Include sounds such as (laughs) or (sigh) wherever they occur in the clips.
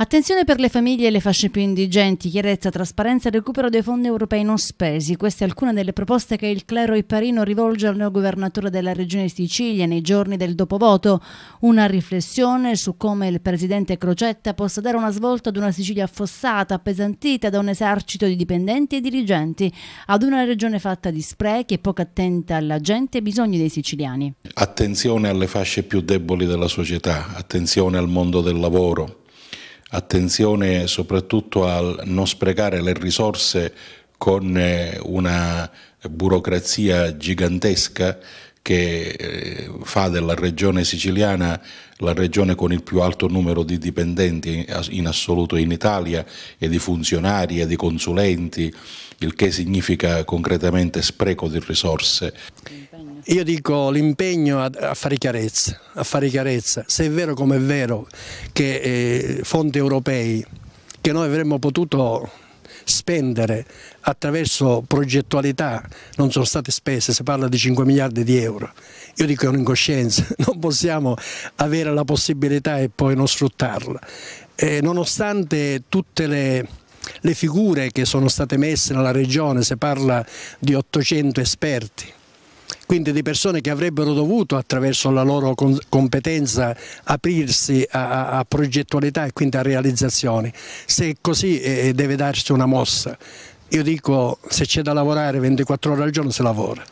Attenzione per le famiglie e le fasce più indigenti, chiarezza, trasparenza e recupero dei fondi europei non spesi. Queste alcune delle proposte che il clero ipparino rivolge al neo governatore della regione Sicilia nei giorni del dopovoto. Una riflessione su come il presidente Crocetta possa dare una svolta ad una Sicilia affossata, appesantita da un esercito di dipendenti e dirigenti, ad una regione fatta di sprechi e poco attenta alla gente e ai bisogni dei siciliani. Attenzione alle fasce più deboli della società, attenzione al mondo del lavoro attenzione soprattutto al non sprecare le risorse con eh, una burocrazia gigantesca che eh, fa della regione siciliana la regione con il più alto numero di dipendenti in assoluto in Italia e di funzionari e di consulenti, il che significa concretamente spreco di risorse. Io dico l'impegno a, fare chiarezza, a fare chiarezza, se è vero come è vero che eh, fondi europei che noi avremmo potuto spendere attraverso progettualità non sono state spese, si parla di 5 miliardi di euro. Io dico è un'incoscienza, (laughs) non possiamo avere la possibilità e poi non sfruttarla. E eh, nonostante tutte le, le figure che sono state messe nella regione, si parla di 800 esperti, quindi di persone che avrebbero dovuto attraverso la loro competenza aprirsi a, a, progettualità e quindi a realizzazioni. Se è così eh, eh deve darsi una mossa. Io dico se c'è da lavorare 24 ore al giorno si lavora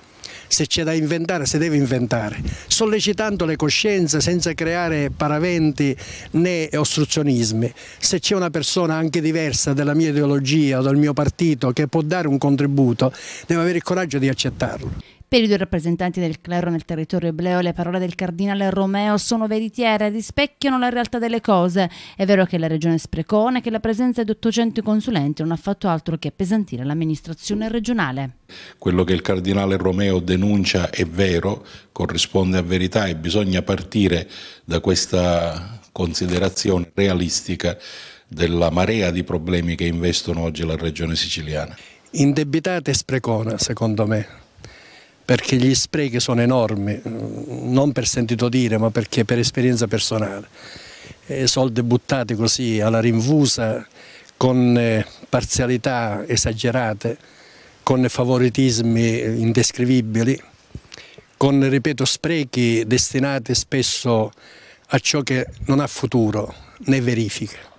se c'è da inventare si deve inventare, sollecitando le coscienze senza creare paraventi né ostruzionismi. Se c'è una persona anche diversa dalla mia ideologia o dal mio partito che può dare un contributo, deve avere il coraggio di accettarlo. Per i due rappresentanti del clero nel territorio ebleo le parole del cardinale Romeo sono veritiere, rispecchiano la realtà delle cose. È vero che la regione è sprecone, che la presenza di 800 consulenti non ha fatto altro che appesantire l'amministrazione regionale. Quello che il cardinale Romeo denuncia è vero, corrisponde a verità e bisogna partire da questa considerazione realistica della marea di problemi che investono oggi la regione siciliana. Indebitate e sprecona, secondo me perché gli sprechi sono enormi, non per sentito dire ma perché per esperienza personale. E soldi buttati così alla rinfusa con eh, parzialità esagerate, con favoritismi indescrivibili, con, ripeto, sprechi destinati spesso a ciò che non ha futuro né verifica.